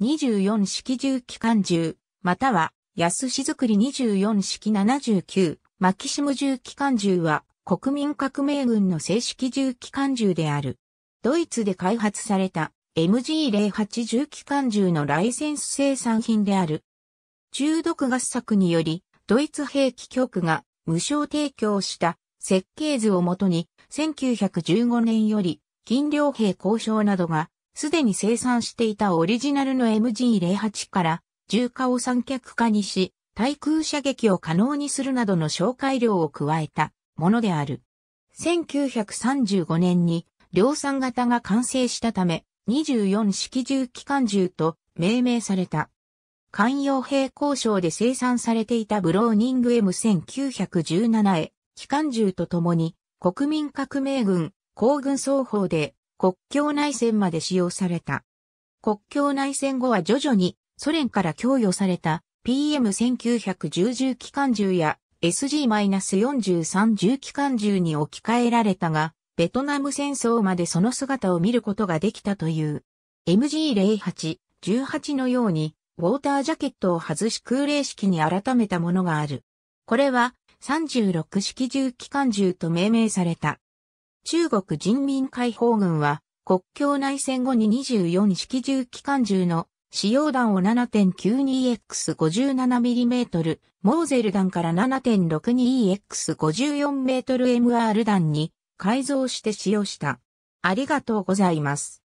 24式重機関銃、または、安し作り24式79、マキシム重機関銃は、国民革命軍の正式重機関銃である。ドイツで開発された MG08 重機関銃のライセンス生産品である。中毒合作により、ドイツ兵器局が無償提供した設計図をもとに、1915年より、禁量兵交渉などがすでに生産していたオリジナルの MG08 から重火を三脚化にし、対空射撃を可能にするなどの紹介量を加えたものである。1935年に量産型が完成したため、24式重機関銃と命名された。関洋兵交渉で生産されていたブローニング M1917 へ、機関銃とともに、国民革命軍、皇軍双方で国境内戦まで使用された。国境内戦後は徐々にソ連から供与された PM1910 重機関銃や SG-43 重機関銃に置き換えられたが、ベトナム戦争までその姿を見ることができたという。MG08、18のように、ウォータージャケットを外し空冷式に改めたものがある。これは36式重機関銃と命名された。中国人民解放軍は、国境内戦後に24式重機関銃の使用弾を 7.92X57mm、モーゼル弾から7 6 2 x 5 4 m m r 弾に改造して使用した。ありがとうございます。